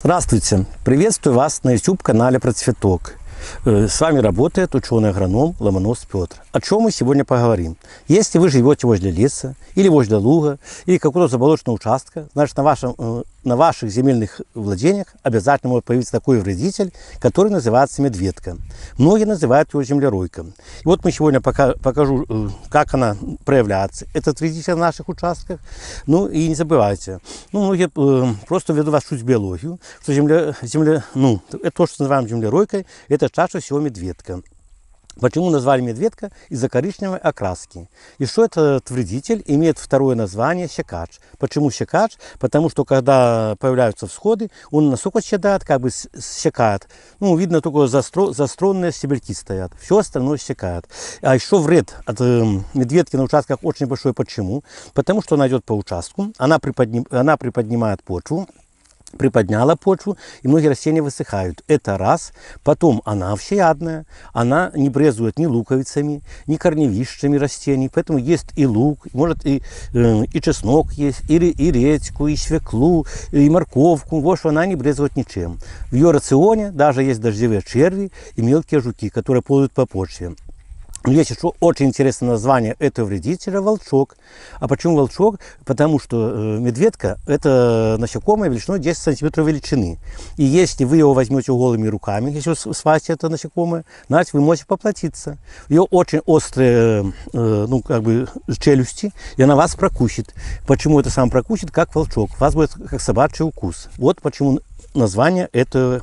Здравствуйте! Приветствую вас на YouTube-канале «Процветок». Э, С вами работает ученый-агроном Ломонос Петр. О чем мы сегодня поговорим? Если вы живете возле леса, или возле луга, или какого-то заболоченного участка, значит на, вашем, э, на ваших земельных владениях обязательно может появиться такой вредитель, который называется медведка. Многие называют его землеройком. И вот мы сегодня пока, покажу, э, как она проявляется, этот вредитель на наших участках. Ну и не забывайте, ну, многие просто ведут вашу биологию, что земля, земля, ну, это то, что называем землеройкой, это это чаще всего медведка. Почему назвали медведка? Из-за коричневой окраски. И что этот вредитель имеет второе название щекач. Почему щекач? Потому что когда появляются всходы, он настолько щедает, как бы щекает. Ну, видно, только застро, застронные стебельки стоят. Все остальное щекает. А еще вред от э, медведки на участках очень большой. Почему? Потому что она идет по участку, она, приподним, она приподнимает почву, приподняла почву, и многие растения высыхают. Это раз. Потом она всеядная, она не брезует ни луковицами, ни корневищами растений, поэтому есть и лук, может и, э, и чеснок есть, или и редьку, и свеклу, и морковку. Вот что она не брезует ничем. В ее рационе даже есть дождевые черви и мелкие жуки, которые ползают по почве. Есть ну, еще очень интересное название этого вредителя – волчок. А почему волчок? Потому что э, медведка – это насекомое величиной 10 сантиметров величины. И если вы его возьмете голыми руками, если вы это насекомое, значит, вы можете поплатиться. Ее очень острые э, ну, как бы, челюсти, и она вас прокусит. Почему это сам прокусит? Как волчок. Вас будет как собачий укус. Вот почему название этого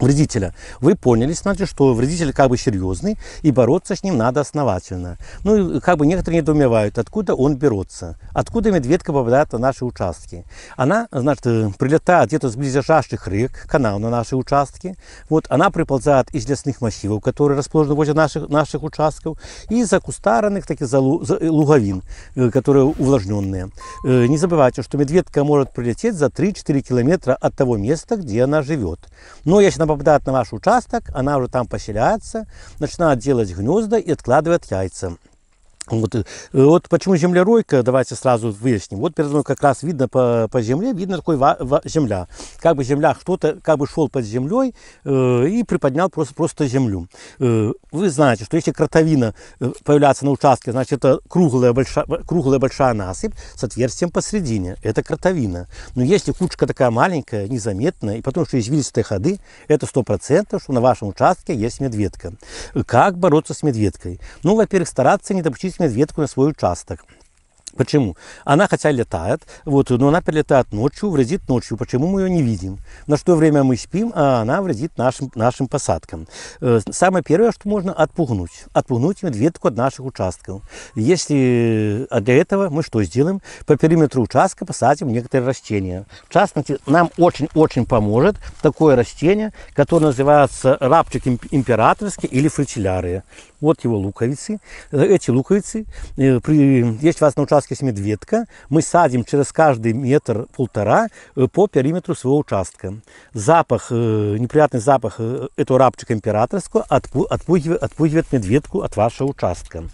вредителя. Вы поняли, значит, что вредитель как бы серьезный, и бороться с ним надо основательно. Ну, и э, как бы некоторые недоумевают, откуда он берется, откуда медведка попадает на наши участки. Она, значит, э, прилетает где-то с близлежащих рек, канал на наши участки. Вот она приползает из лесных массивов, которые расположены возле наших, наших участков, и за закустаренных таких за луговин, э, которые увлажненные. Не забывайте, что медведка может прилететь за 3-4 километра от того места, где она живет. Но если, попадает на ваш участок, она уже там поселяется, начинает делать гнезда и откладывает яйца. Ну, вот, э, вот почему землеройка, давайте сразу выясним. Вот перед мной как раз видно по, по земле, видно такой ва, ва, земля. Как бы земля, кто-то как бы шел под землей э, и приподнял просто, просто землю. Э, вы знаете, что если кротовина э, появляется на участке, значит это круглая большая, круглая большая насыпь с отверстием посередине. Это кротовина. Но если кучка такая маленькая, незаметная, и потому что извилистые ходы, это 100%, что на вашем участке есть медведка. Как бороться с медведкой? Ну, во-первых, стараться не допустить обычная ветка на свой участок. Почему? Она хотя летает, вот, но она прилетает ночью, вредит ночью. Почему мы ее не видим? На что время мы спим, а она вредит нашим, нашим посадкам. Э, самое первое, что можно отпугнуть. Отпугнуть ветку от наших участков. Если а для этого мы что сделаем? По периметру участка посадим некоторые растения. В частности, нам очень-очень поможет такое растение, которое называется рапчик императорский или фритиллярия. Вот его луковицы. Э, эти луковицы, э, есть у вас на участке медведка, мы садим через каждый метр-полтора э, по периметру своего участка. Запах, неприятный запах этого рабчика императорского отпугивает, отпугивает медведку от вашего участка.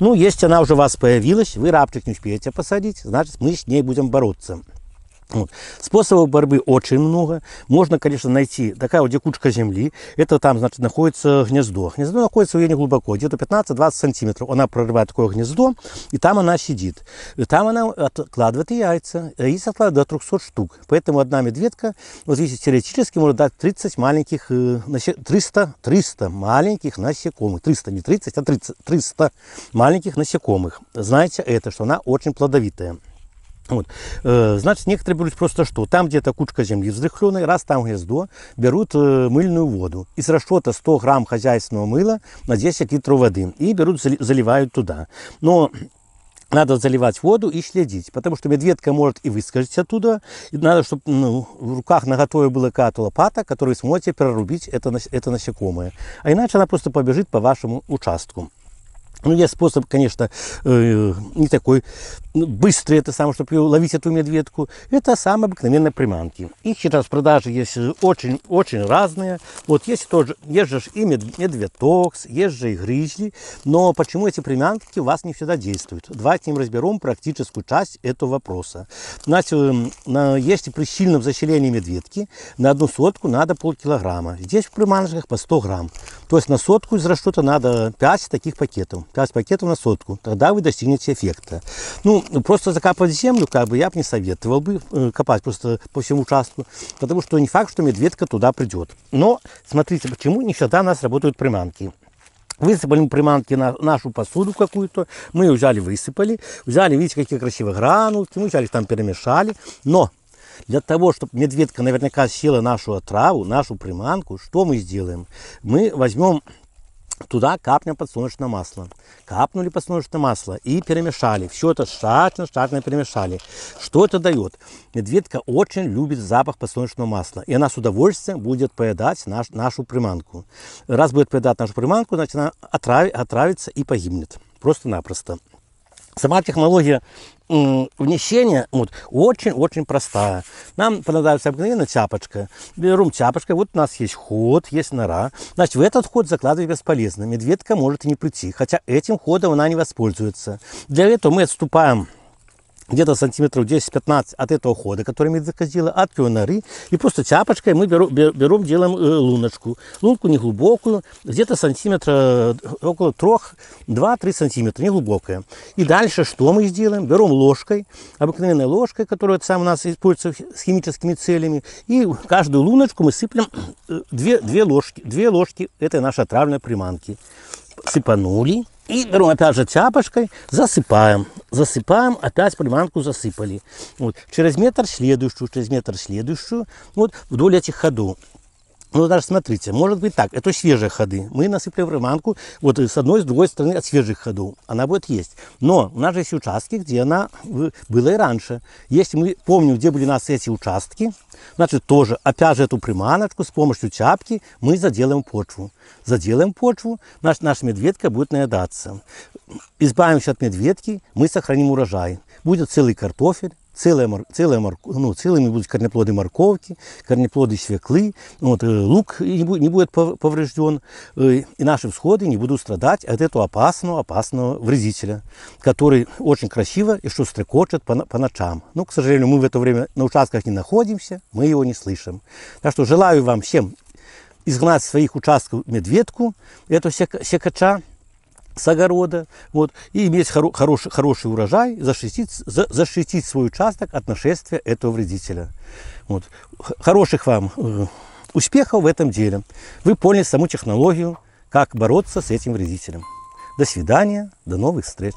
Ну, если она уже у вас появилась, вы рабчик не успеете посадить, значит, мы с ней будем бороться. Вот. Способов борьбы очень много. Можно, конечно, найти такая вот декучка земли. Это там, значит, находится гнездо. Гнездо находится в ее глубоко, где-то 15-20 сантиметров. Она прорывает такое гнездо, и там она сидит. И там она откладывает яйца. Яйца откладывает до 300 штук. Поэтому одна медведка, вот здесь теоретически может дать 30 маленьких, 300, э, 300 маленьких насекомых. 300, не 30, а 30, 300 маленьких насекомых. Знаете это, что она очень плодовитая. Вот. Э, значит, некоторые берут просто что? Там где-то кучка земли взрыхленной, раз там гнездо, берут э, мыльную воду. Из расчета 100 грамм хозяйственного мыла на 10 литров воды. И берут, заливают туда. Но надо заливать воду и следить, потому что медведка может и выскочить оттуда. И надо, чтобы ну, в руках наготове была какая-то лопата, которую сможете прорубить это, это насекомое. А иначе она просто побежит по вашему участку. Ну, есть способ, конечно, э, не такой ну, быстрый, это самое, чтобы ловить эту медведку. Это самые обыкновенные приманки. Их сейчас продажи есть очень, очень разные. Вот есть тоже, есть же и медведокс, есть же и гризли. Но почему эти приманки у вас не всегда действуют? Давайте им разберем практическую часть этого вопроса. Значит, э, на, если при сильном заселении медведки на одну сотку надо полкилограмма. Здесь в приманочках по 100 грамм. То есть на сотку из расчета надо 5 таких пакетов сотку. Раз пакет на сотку. Тогда вы достигнете эффекта. Ну, просто закапывать землю, как бы я бы не советовал бы э, копать просто по всему участку. Потому что не факт, что медведка туда придет. Но смотрите, почему не всегда у нас работают приманки. Высыпали приманки на нашу посуду какую-то, мы ее взяли, высыпали, взяли, видите, какие красивые гранулки, мы взяли, там перемешали, но для того, чтобы медведка наверняка съела нашу отраву, нашу приманку, что мы сделаем? Мы возьмем Туда капнем подсолнечное масло. Капнули подсолнечное масло и перемешали. Все это штатно-штатно перемешали. Что это дает? Медведка очень любит запах подсолнечного масла. И она с удовольствием будет поедать наш, нашу приманку. Раз будет поедать нашу приманку, значит она отрави, отравится и погибнет. Просто-напросто. Сама технология внесения вот, очень-очень простая. Нам понадобится обыкновенная тяпочка. Берем тяпочкой, вот у нас есть ход, есть нора. Значит, в этот ход закладывать бесполезно. Медведка может и не прийти, хотя этим ходом она не воспользуется. Для этого мы отступаем где-то сантиметров 10-15 от этого хода, который мы заказили от его норы. И просто тяпочкой мы беру, берем, делаем э, луночку. Лунку неглубокую, где-то сантиметра, э, около 3-2-3 сантиметра, неглубокая. И дальше что мы сделаем? Берем ложкой, обыкновенной ложкой, которая сам у нас используется с химическими целями. И каждую луночку мы сыплем э, две 2, ложки, две ложки этой нашей отравленной приманки. Сыпанули и берем опять же тяпочкой, засыпаем. Засыпаем, опять приманку засыпали. Вот. Через метр следующую, через метр следующую. Вот вдоль этих ходов. Ну, даже смотрите, может быть так, это свежие ходы. Мы насыпали в реманку вот э, с одной, с другой стороны от свежих ходов. Она будет есть. Но у нас же есть участки, где она была и раньше. Если мы помним, где были у нас эти участки, значит, тоже, опять же, эту приманочку с помощью чапки мы заделаем почву. Заделаем почву, наш, наша медведка будет наедаться. Избавимся от медведки, мы сохраним урожай. Будет целый картофель, Ціле, ціле, ну, целыми будут корнеплоды морковки, корнеплоды свеклы, вот, лук не, будет не будет поврежден, и наши всходы не будут страдать от этого опасного, опасного вредителя, который очень красиво и что стрекочет по, по ночам. ну к сожалению, мы в это время на участках не находимся, мы его не слышим. Так что желаю вам всем изгнать своих участков медведку, эту секача, с огорода, вот, и иметь хоро хороший, хороший урожай, защитить, за, защитить свой участок от нашествия этого вредителя. Вот. Хороших вам э, успехов в этом деле. Вы поняли саму технологию, как бороться с этим вредителем. До свидания, до новых встреч.